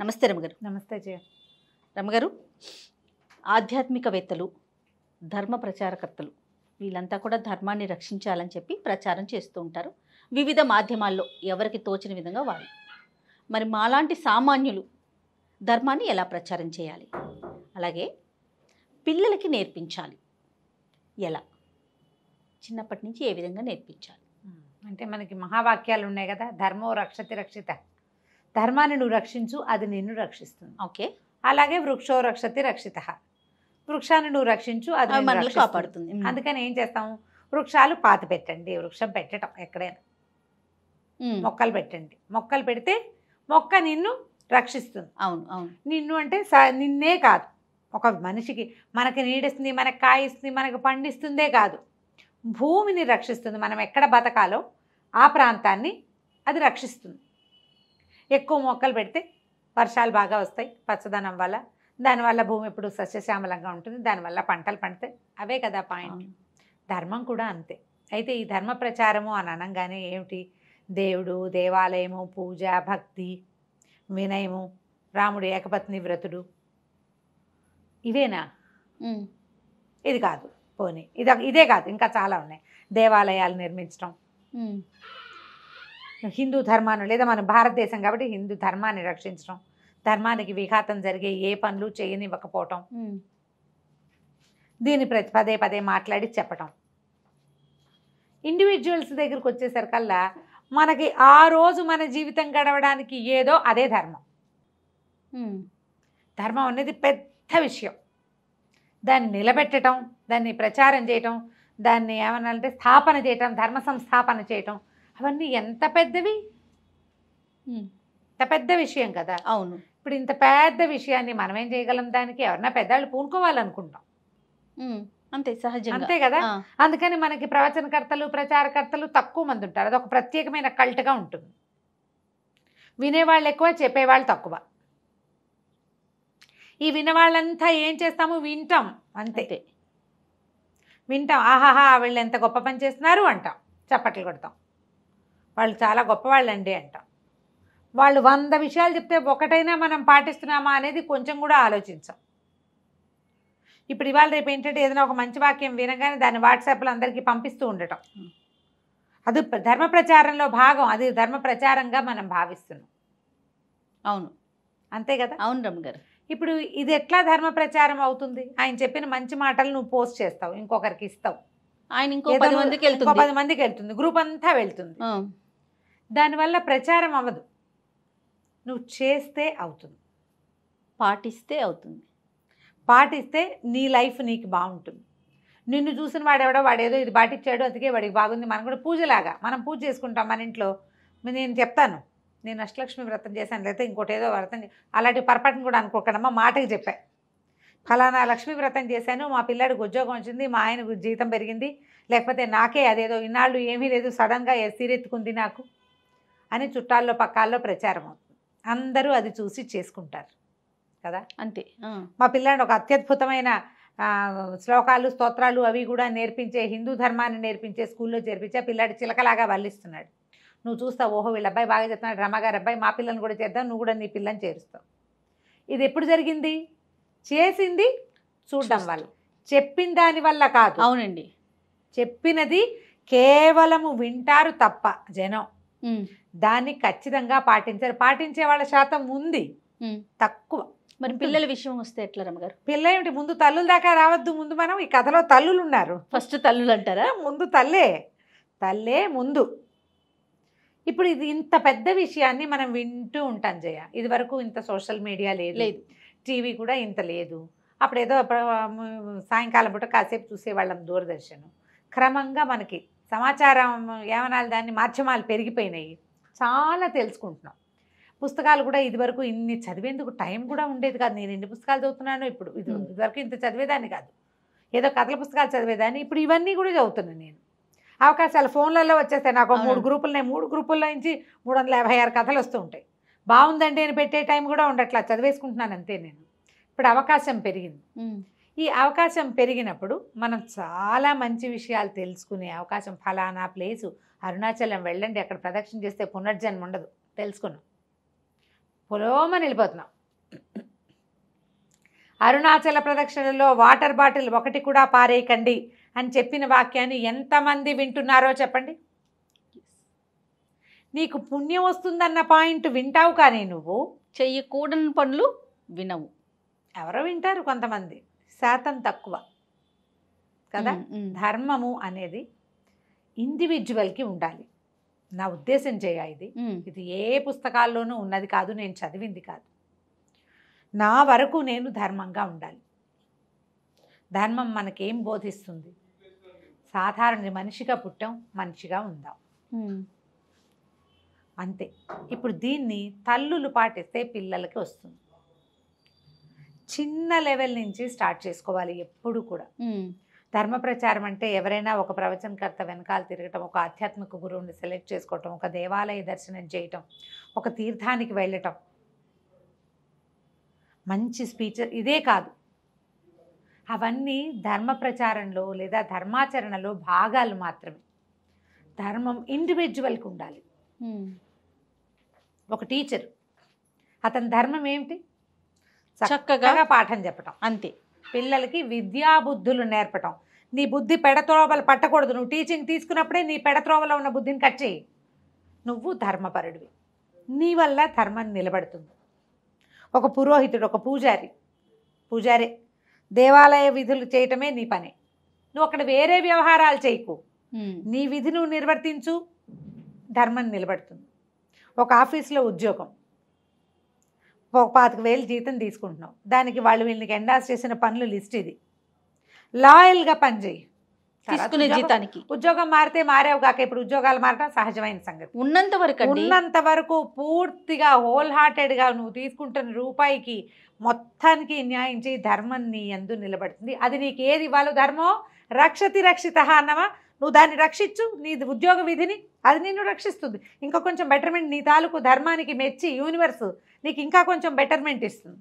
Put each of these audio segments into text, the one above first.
నమస్తే రమగారు నమస్తే జయ రమగారు ఆధ్యాత్మికవేత్తలు ధర్మ ప్రచారకర్తలు వీళ్ళంతా కూడా ధర్మాన్ని రక్షించాలని చెప్పి ప్రచారం చేస్తూ ఉంటారు వివిధ మాధ్యమాల్లో ఎవరికి తోచిన విధంగా వారు మరి మాలాంటి సామాన్యులు ధర్మాన్ని ఎలా ప్రచారం చేయాలి అలాగే పిల్లలకి నేర్పించాలి ఎలా చిన్నప్పటి నుంచి ఏ విధంగా నేర్పించాలి అంటే మనకి మహావాక్యాలు ఉన్నాయి కదా ధర్మో రక్షతి రక్షిత ధర్మాన్ని నువ్వు రక్షించు అది నిన్ను రక్షిస్తుంది ఓకే అలాగే వృక్షో రక్షతి రక్షిత వృక్షాన్ని నువ్వు రక్షించు అది మనల్ని కాపాడుతుంది అందుకని ఏం చేస్తాము వృక్షాలు పాత పెట్టండి వృక్షం పెట్టడం ఎక్కడైనా మొక్కలు పెట్టండి మొక్కలు పెడితే మొక్క నిన్ను రక్షిస్తుంది అవును అవును నిన్ను అంటే నిన్నే కాదు ఒక మనిషికి మనకి నీడిస్తుంది మనకి కాయిస్తుంది మనకి పండిస్తుందే కాదు భూమిని రక్షిస్తుంది మనం ఎక్కడ బతకాలో ఆ ప్రాంతాన్ని అది రక్షిస్తుంది ఎక్కువ మొక్కలు పెడితే వర్షాలు బాగా వస్తాయి పచ్చదనం వల్ల దానివల్ల భూమి ఎప్పుడు సస్యశ్యామలంగా ఉంటుంది దానివల్ల పంటలు పండుతాయి అవే కదా పాయింట్ ధర్మం కూడా అంతే అయితే ఈ ధర్మ ప్రచారము అని అనగానే ఏమిటి దేవుడు దేవాలయము పూజ భక్తి వినయము రాముడు ఏకపత్ని వ్రతుడు ఇవేనా ఇది కాదు పోనీ ఇది ఇదే కాదు ఇంకా చాలా ఉన్నాయి దేవాలయాలు నిర్మించడం హిందూ ధర్మాన్ని లేదా మన భారతదేశం కాబట్టి హిందూ ధర్మాన్ని రక్షించడం ధర్మానికి విఘాతం జరిగే ఏ పనులు చేయనివ్వకపోవటం దీన్ని ప్రతి పదే పదే మాట్లాడి చెప్పటం ఇండివిజువల్స్ దగ్గరికి వచ్చేసరికల్లా మనకి ఆ రోజు మన జీవితం గడవడానికి ఏదో అదే ధర్మం ధర్మం అనేది పెద్ద విషయం దాన్ని నిలబెట్టడం దాన్ని ప్రచారం చేయటం దాన్ని అంటే స్థాపన చేయటం ధర్మ సంస్థాపన చేయటం అవన్నీ ఎంత పెద్దవి ఇంత పెద్ద విషయం కదా అవును ఇప్పుడు ఇంత పెద్ద విషయాన్ని మనం ఏం చేయగలం దానికి ఎవరన్నా పెద్దవాళ్ళు పూనుకోవాలనుకుంటాం అంతే సహజం అంతే కదా అందుకని మనకి ప్రవచనకర్తలు ప్రచారకర్తలు తక్కువ మంది ఉంటారు అదొక ప్రత్యేకమైన కల్ట్గా ఉంటుంది వినేవాళ్ళు ఎక్కువ చెప్పేవాళ్ళు తక్కువ ఈ వినవాళ్ళంతా ఏం చేస్తాము వింటాం అంతే వింటాం ఆహాహా వీళ్ళు ఎంత గొప్ప పని చేస్తున్నారు అంటాం చప్పట్లు కొడతాం వాళ్ళు చాలా గొప్పవాళ్ళండి అంటాం వాళ్ళు వంద విషయాలు చెప్తే ఒకటైనా మనం పాటిస్తున్నామా అనేది కొంచెం కూడా ఆలోచించాం ఇప్పుడు ఇవాళ రేపు ఏంటంటే ఏదైనా ఒక మంచి వాక్యం వినగానే దాన్ని వాట్సాప్లో అందరికీ పంపిస్తూ ఉండటం అది ధర్మ ప్రచారంలో భాగం అది ధర్మ ప్రచారంగా మనం భావిస్తున్నాం అవును అంతే కదా అవును రమ్మ గారు ఇప్పుడు ఇది ఎట్లా ధర్మ ప్రచారం అవుతుంది ఆయన చెప్పిన మంచి మాటలు నువ్వు పోస్ట్ చేస్తావు ఇంకొకరికి ఇస్తావు ఆయన ఇంకో పది మందికి వెళ్తుంది గ్రూప్ అంతా వెళ్తుంది దానివల్ల ప్రచారం అవ్వదు నువ్వు చేస్తే అవుతుంది పాటిస్తే అవుతుంది పాటిస్తే నీ లైఫ్ నీకు బాగుంటుంది నిన్ను చూసిన వాడెవడో వాడేదో ఇది పాటిచ్చాడు అందుకే వాడికి బాగుంది మనం కూడా పూజలాగా మనం పూజ చేసుకుంటాం మన ఇంట్లో నేను చెప్తాను నేను అష్టలక్ష్మి వ్రతం చేశాను లేకపోతే ఇంకోటి ఏదో వ్రతం అలాంటి పొరపాటును కూడా అనుకోకండమ్మా మాటకి చెప్పా ఫలానా లక్ష్మి వ్రతం చేశాను మా పిల్లాడికి ఉద్యోగం వచ్చింది మా ఆయనకు జీతం పెరిగింది లేకపోతే నాకే అదేదో ఇన్నాళ్ళు ఏమీ లేదు సడన్గా సీరెత్తుకుంది నాకు అని చుట్టాల్లో పక్కాల్లో ప్రచారం అవుతుంది అందరూ అది చూసి చేసుకుంటారు కదా అంతే మా పిల్లాడు ఒక అత్యద్భుతమైన శ్లోకాలు స్తోత్రాలు అవి కూడా నేర్పించే హిందూ ధర్మాన్ని నేర్పించే స్కూల్లో చేర్పించే పిల్లాడు చిలకలాగా వల్లిస్తున్నాడు నువ్వు చూస్తావు ఓహో వీళ్ళ అబ్బాయి బాగా చెప్తున్నాడు రమ్మగారు అబ్బాయి మా పిల్లని కూడా చేద్దాం నువ్వు కూడా నీ పిల్లని చేరుస్తావు ఇది ఎప్పుడు జరిగింది చేసింది చూడడం వల్ల చెప్పిన దాని వల్ల కాదు అవునండి చెప్పినది కేవలము వింటారు తప్ప జనం దాన్ని ఖచ్చితంగా పాటించారు పాటించే వాళ్ళ శాతం ఉంది తక్కువ మరి పిల్లల విషయం వస్తే ఎట్లా రమ్మగారు పిల్ల ఏమిటి ముందు తల్లుల దాకా రావద్దు ముందు మనం ఈ కథలో తల్లులు ఉన్నారు ఫస్ట్ తల్లులు అంటారా ముందు తల్లే తల్లే ముందు ఇప్పుడు ఇది ఇంత పెద్ద విషయాన్ని మనం వింటూ ఉంటాం జయ ఇది వరకు ఇంత సోషల్ మీడియా లేదు లేదు టీవీ కూడా ఇంత లేదు అప్పుడేదో సాయంకాలం పూట కాసేపు చూసేవాళ్ళం దూరదర్శనం క్రమంగా మనకి సమాచారం ఏమనాలి దాన్ని మాధ్యమాలు పెరిగిపోయినాయి చాలా తెలుసుకుంటున్నాం పుస్తకాలు కూడా ఇదివరకు ఇన్ని చదివేందుకు టైం కూడా ఉండేది కాదు నేను ఎన్ని పుస్తకాలు చదువుతున్నాను ఇప్పుడు ఇది ఇదివరకు ఇంత చదివేదాన్ని కాదు ఏదో కథల పుస్తకాలు చదివేదాన్ని ఇప్పుడు ఇవన్నీ కూడా చదువుతున్నాను నేను అవకాశాలు ఫోన్లలో వచ్చేస్తాయి నాకు మూడు గ్రూపులు మూడు గ్రూపుల్లో నుంచి మూడు వందల యాభై ఆరు కథలు వస్తూ ఉంటాయి బాగుందండి నేను పెట్టే టైం కూడా ఉండట్లా చదివేసుకుంటున్నాను అంతే నేను ఇప్పుడు అవకాశం పెరిగింది ఈ అవకాశం పెరిగినప్పుడు మనం చాలా మంచి విషయాలు తెలుసుకునే అవకాశం ఫలానా ప్లేసు అరుణాచలం వెళ్ళండి అక్కడ ప్రదక్షిణ చేస్తే పునర్జన్మ ఉండదు తెలుసుకున్నాం పొలోమని వెళ్ళిపోతున్నాం అరుణాచల ప్రదక్షిణలో వాటర్ బాటిల్ ఒకటి కూడా పారేయకండి అని చెప్పిన వాక్యాన్ని ఎంతమంది వింటున్నారో చెప్పండి నీకు పుణ్యం వస్తుందన్న పాయింట్ వింటావు కానీ నువ్వు చెయ్యకూడని పనులు వినవు ఎవరో వింటారు కొంతమంది శాతం తక్కువ కదా ధర్మము అనేది ఇండివిజువల్కి ఉండాలి నా ఉద్దేశం చేయ ఇది ఇది ఏ పుస్తకాల్లోనూ ఉన్నది కాదు నేను చదివింది కాదు నా వరకు నేను ధర్మంగా ఉండాలి ధర్మం మనకేం బోధిస్తుంది సాధారణ మనిషిగా పుట్టాం మనిషిగా ఉందాం అంతే ఇప్పుడు దీన్ని తల్లులు పాటిస్తే పిల్లలకి వస్తుంది చిన్న లెవెల్ నుంచి స్టార్ట్ చేసుకోవాలి ఎప్పుడు కూడా ధర్మ ప్రచారం అంటే ఎవరైనా ఒక ప్రవచనకర్త వెనకాల తిరగటం ఒక ఆధ్యాత్మిక గురువుని సెలెక్ట్ చేసుకోవటం ఒక దేవాలయ దర్శనం చేయటం ఒక తీర్థానికి వెళ్ళటం మంచి స్పీచ్ ఇదే కాదు అవన్నీ ధర్మ ప్రచారంలో లేదా ధర్మాచరణలో భాగాలు మాత్రమే ధర్మం ఇండివిజువల్కి ఉండాలి ఒక టీచర్ అతని ధర్మం ఏమిటి చక్కగా పాఠం చెప్పటం అంతే పిల్లలకి విద్యాబుద్ధులు నేర్పటం నీ బుద్ధి పెడత్రోవలు పట్టకూడదు నువ్వు టీచింగ్ తీసుకున్నప్పుడే నీ పెడత్రోవలో ఉన్న బుద్ధిని కట్ చేయి నువ్వు ధర్మపరుడివి నీ వల్ల ధర్మం నిలబడుతుంది ఒక పురోహితుడు ఒక పూజారి పూజారే దేవాలయ విధులు చేయటమే నీ పని నువ్వు అక్కడ వేరే వ్యవహారాలు చేయకు నీ విధి నువ్వు నిర్వర్తించు ధర్మం నిలబడుతుంది ఒక ఆఫీస్లో ఉద్యోగం ఒక పాతిక వేలు జీతం తీసుకుంటున్నాం దానికి వాళ్ళు వీళ్ళకి ఎండాస్ చేసిన పనులు లిస్ట్ ఇది లాయల్గా పనిచేయి తీసుకునే జీతానికి ఉద్యోగం మారితే మారావు కాక ఇప్పుడు ఉద్యోగాలు మారడం సహజమైన సంగతి ఉన్నంత వరకు ఉన్నంత వరకు పూర్తిగా హోల్ హార్టెడ్గా నువ్వు తీసుకుంటున్న రూపాయికి మొత్తానికి న్యాయం చేయి ధర్మం నీ ఎందు నిలబడుతుంది అది నీకు ఏది ఇవ్వాలో ధర్మం రక్షతి రక్షిత అన్నమా నువ్వు దాన్ని రక్షించు నీ ఉద్యోగ విధిని అది నిన్ను రక్షిస్తుంది ఇంకా కొంచెం బెటర్మెంట్ నీ తాలూకు ధర్మానికి మెచ్చి యూనివర్స్ నీకు ఇంకా కొంచెం బెటర్మెంట్ ఇస్తుంది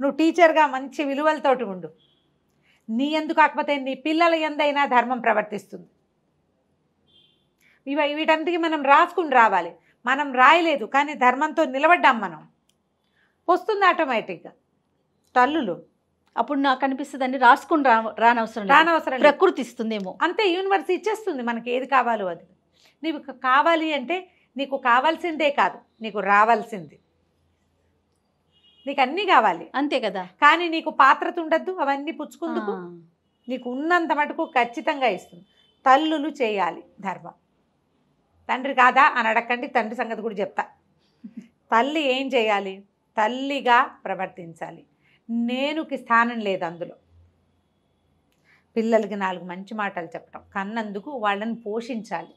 నువ్వు టీచర్గా మంచి విలువలతోటి ఉండు నీ ఎందు కాకపోతే నీ పిల్లల ఎందైనా ధర్మం ప్రవర్తిస్తుంది ఇవ వీటంతకీ మనం రాసుకుని రావాలి మనం రాయలేదు కానీ ధర్మంతో నిలబడ్డాం మనం వస్తుంది ఆటోమేటిక్గా తల్లులు అప్పుడు నాకు అనిపిస్తుంది అండి రాసుకుని రా రానవసరం రానవసరం ప్రకృతి ఇస్తుందేమో అంతే యూనివర్స్ ఇచ్చేస్తుంది మనకి ఏది కావాలో అది నీకు కావాలి అంటే నీకు కావాల్సిందే కాదు నీకు రావాల్సింది నీకు అన్నీ కావాలి అంతే కదా కానీ నీకు పాత్ర ఉండద్దు అవన్నీ పుచ్చుకుందుకు నీకు ఉన్నంత మటుకు ఖచ్చితంగా ఇస్తుంది తల్లులు చేయాలి ధర్మం తండ్రి కాదా అని అడగండి తండ్రి సంగతి కూడా చెప్తా తల్లి ఏం చేయాలి తల్లిగా ప్రవర్తించాలి నేనుకి స్థానం లేదు అందులో పిల్లలకి నాలుగు మంచి మాటలు చెప్పటం కన్నందుకు వాళ్ళని పోషించాలి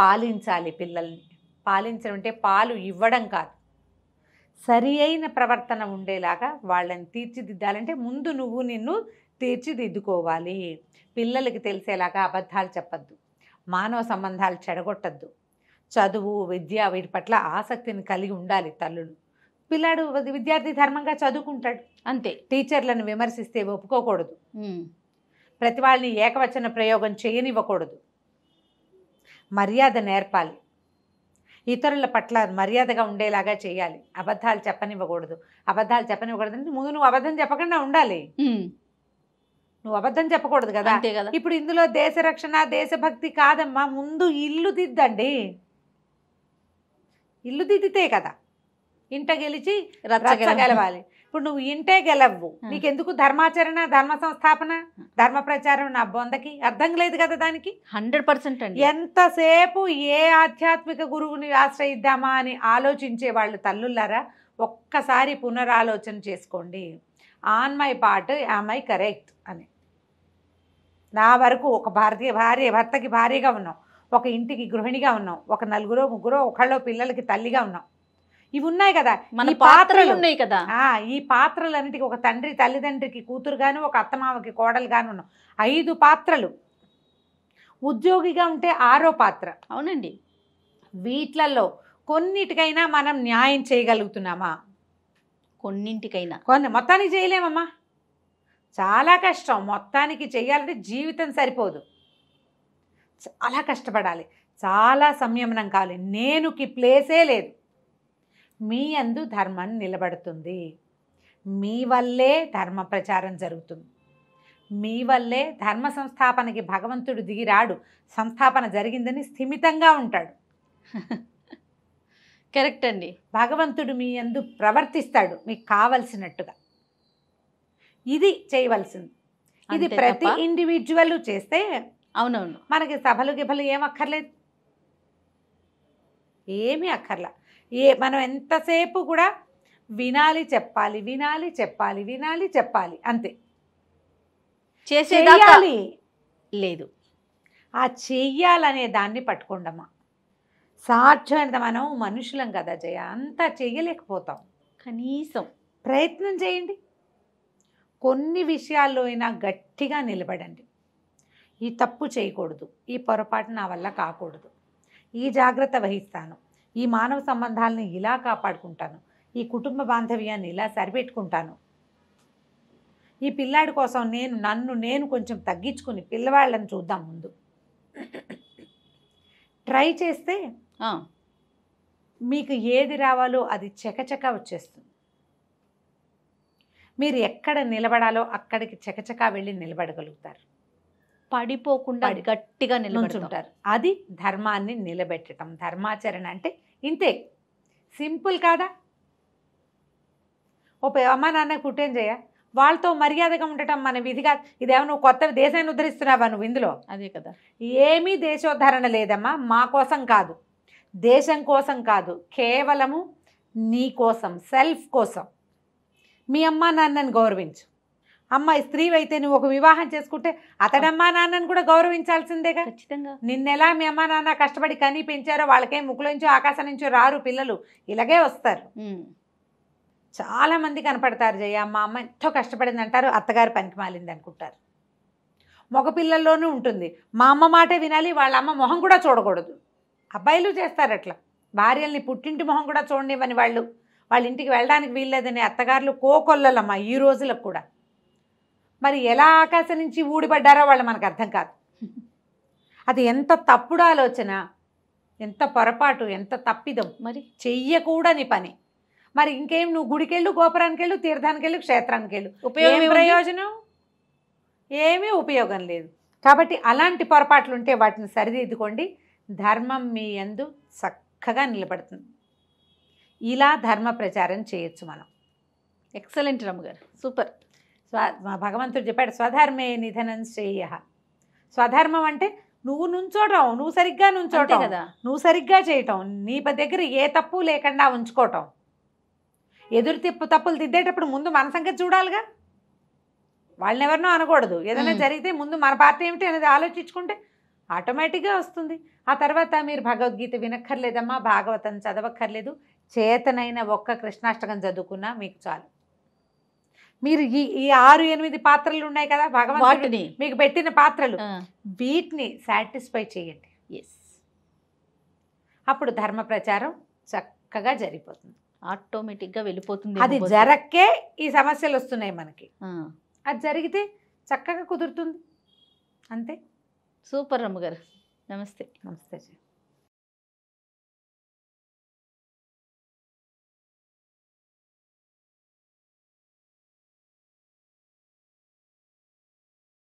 పాలించాలి పిల్లల్ని పాలించడం అంటే పాలు ఇవ్వడం కాదు సరి అయిన ప్రవర్తన ఉండేలాగా వాళ్ళని తీర్చిదిద్దాలంటే ముందు నువ్వు నిన్ను తీర్చిదిద్దుకోవాలి పిల్లలకి తెలిసేలాగా అబద్ధాలు చెప్పద్దు మానవ సంబంధాలు చెడగొట్టద్దు చదువు విద్య వీటి పట్ల ఆసక్తిని కలిగి ఉండాలి తల్లులు పిల్లాడు విద్యార్థి ధర్మంగా చదువుకుంటాడు అంతే టీచర్లను విమర్శిస్తే ఒప్పుకోకూడదు ప్రతి వాళ్ళని ఏకవచన ప్రయోగం చేయనివ్వకూడదు మర్యాద నేర్పాలి ఇతరుల పట్ల మర్యాదగా ఉండేలాగా చేయాలి అబద్ధాలు చెప్పనివ్వకూడదు అబద్ధాలు చెప్పనివ్వకూడదు అంటే ముందు నువ్వు అబద్ధం చెప్పకుండా ఉండాలి నువ్వు అబద్ధం చెప్పకూడదు కదా ఇప్పుడు ఇందులో దేశ రక్షణ దేశభక్తి కాదమ్మా ముందు ఇల్లు దిద్దండి ఇల్లు దిద్దితే కదా ఇంట గెలిచి రచ్చ గెలవాలి ఇప్పుడు నువ్వు ఇంటే గెలవ్వు నీకెందుకు ధర్మాచరణ ధర్మ సంస్థాపన ధర్మ ప్రచారం నా బొందకి అర్థం లేదు కదా దానికి హండ్రెడ్ పర్సెంట్ అండి ఎంతసేపు ఏ ఆధ్యాత్మిక గురువుని ఆశ్రయిద్దామా అని ఆలోచించే వాళ్ళు తల్లులారా ఒక్కసారి పునరాలోచన చేసుకోండి on my part am I correct అని నా వరకు ఒక భారతీయ భార్య భర్తకి భార్యగా ఉన్నాం ఒక ఇంటికి గృహిణిగా ఉన్నాం ఒక నలుగురో ముగ్గురో ఒకళ్ళో పిల్లలకి తల్లిగా ఉన్నాం ఇవి ఉన్నాయి కదా మన పాత్రలు ఉన్నాయి కదా ఈ పాత్రలన్నిటికీ ఒక తండ్రి తల్లిదండ్రికి కూతురు గాను ఒక అత్తమామకి కోడలు గాను ఉన్నాం ఐదు పాత్రలు ఉద్యోగిగా ఉంటే ఆరో పాత్ర అవునండి వీట్లలో కొన్నిటికైనా మనం న్యాయం చేయగలుగుతున్నామా కొన్నింటికైనా కొన్ని మొత్తానికి చేయలేమమ్మా చాలా కష్టం మొత్తానికి చేయాలంటే జీవితం సరిపోదు చాలా కష్టపడాలి చాలా సంయమనం కావాలి నేనుకి ప్లేసే లేదు మీ అందు ధర్మం నిలబడుతుంది మీ వల్లే ధర్మ ప్రచారం జరుగుతుంది మీ వల్లే ధర్మ సంస్థాపనకి భగవంతుడు దిగిరాడు సంస్థాపన జరిగిందని స్థిమితంగా ఉంటాడు కరెక్ట్ అండి భగవంతుడు మీ అందు ప్రవర్తిస్తాడు మీకు కావలసినట్టుగా ఇది చేయవలసింది ఇది ప్రతి ఇండివిజువల్ చేస్తే అవునవును మనకి సభలు గిభలు ఏం అక్కర్లేదు ఏమీ అక్కర్లా ఏ మనం ఎంతసేపు కూడా వినాలి చెప్పాలి వినాలి చెప్పాలి వినాలి చెప్పాలి అంతే చేసేయాలి లేదు ఆ చెయ్యాలనే దాన్ని పట్టుకోండమ్మా సాధ్యమైనది మనం మనుషులం కదా జయ అంతా చేయలేకపోతాం కనీసం ప్రయత్నం చేయండి కొన్ని విషయాల్లో అయినా గట్టిగా నిలబడండి ఈ తప్పు చేయకూడదు ఈ పొరపాటు నా వల్ల కాకూడదు ఈ జాగ్రత్త వహిస్తాను ఈ మానవ సంబంధాలను ఇలా కాపాడుకుంటాను ఈ కుటుంబ బాంధవ్యాన్ని ఇలా సరిపెట్టుకుంటాను ఈ పిల్లాడి కోసం నేను నన్ను నేను కొంచెం తగ్గించుకుని పిల్లవాళ్ళని చూద్దాం ముందు ట్రై చేస్తే మీకు ఏది రావాలో అది చకచక వచ్చేస్తుంది మీరు ఎక్కడ నిలబడాలో అక్కడికి చకచకా వెళ్ళి నిలబడగలుగుతారు పడిపోకుండా గట్టిగా నిలబడుతుంటారు అది ధర్మాన్ని నిలబెట్టడం ధర్మాచరణ అంటే ఇంతే సింపుల్ కాదా ఓ అమ్మా నాన్న కుట్టేం చేయ వాళ్ళతో మర్యాదగా ఉండటం మన విధిగా ఇదేమో నువ్వు కొత్త దేశాన్ని ఉద్ధరిస్తున్నావా నువ్వు ఇందులో అదే కదా ఏమీ దేశోద్ధరణ లేదమ్మా మా కోసం కాదు దేశం కోసం కాదు కేవలము నీ కోసం సెల్ఫ్ కోసం మీ అమ్మా నాన్నని గౌరవించు అమ్మాయి అయితే నువ్వు ఒక వివాహం చేసుకుంటే అతడమ్మా నాన్నని కూడా గౌరవించాల్సిందేగా ఖచ్చితంగా నిన్నెలా మీ అమ్మా నాన్న కష్టపడి కనీ పెంచారో వాళ్ళకేం ముక్కులోంచో ఆకాశం నుంచో రారు పిల్లలు ఇలాగే వస్తారు చాలా మంది కనపడతారు జయ అమ్మ అమ్మ ఎంతో కష్టపడింది అంటారు అత్తగారు పనికి మాలింది అనుకుంటారు మగపిల్లల్లోనూ ఉంటుంది మా అమ్మ మాటే వినాలి వాళ్ళ అమ్మ మొహం కూడా చూడకూడదు అబ్బాయిలు చేస్తారు అట్లా భార్యల్ని పుట్టింటి మొహం కూడా చూడనివ్వని వాళ్ళు వాళ్ళ ఇంటికి వెళ్ళడానికి వీల్లేదని అత్తగారులు కోకొల్లలమ్మ ఈ రోజులకు కూడా మరి ఎలా ఆకాశం నుంచి ఊడిపడ్డారో వాళ్ళు మనకు అర్థం కాదు అది ఎంత తప్పుడు ఆలోచన ఎంత పొరపాటు ఎంత తప్పిదం మరి చెయ్యకూడని పని మరి ఇంకేం నువ్వు గుడికెళ్ళు గోపురానికి వెళ్ళు తీర్థానికి వెళ్ళు క్షేత్రానికి వెళ్ళు ఉపయోగం ప్రయోజనం ఏమీ ఉపయోగం లేదు కాబట్టి అలాంటి పొరపాట్లు ఉంటే వాటిని సరిదిద్దుకోండి ధర్మం మీ ఎందు చక్కగా నిలబడుతుంది ఇలా ధర్మ ప్రచారం చేయొచ్చు మనం ఎక్సలెంట్ రమ్మగారు గారు సూపర్ స్వ భగవంతుడు చెప్పాడు స్వధర్మే నిధనం శ్రేయ స్వధర్మం అంటే నువ్వు నుంచోటం నువ్వు సరిగ్గా నుంచోటం కదా నువ్వు సరిగ్గా చేయటం నీ దగ్గర ఏ తప్పు లేకుండా ఉంచుకోవటం ఎదురు తిప్పు తప్పులు దిద్దేటప్పుడు ముందు మన సంగతి చూడాలిగా వాళ్ళని ఎవరినో అనకూడదు ఏదైనా జరిగితే ముందు మన పార్టీ ఏమిటి అనేది ఆలోచించుకుంటే ఆటోమేటిక్గా వస్తుంది ఆ తర్వాత మీరు భగవద్గీత వినక్కర్లేదమ్మా భాగవతం చదవక్కర్లేదు చేతనైన ఒక్క కృష్ణాష్టకం చదువుకున్నా మీకు చాలు మీరు ఈ ఈ ఆరు ఎనిమిది పాత్రలు ఉన్నాయి కదా భగవంతుడిని మీకు పెట్టిన పాత్రలు వీటిని సాటిస్ఫై చేయండి ఎస్ అప్పుడు ధర్మ ప్రచారం చక్కగా జరిగిపోతుంది ఆటోమేటిక్గా వెళ్ళిపోతుంది అది జరక్కే ఈ సమస్యలు వస్తున్నాయి మనకి అది జరిగితే చక్కగా కుదురుతుంది అంతే సూపర్ రమ్మగారు నమస్తే నమస్తే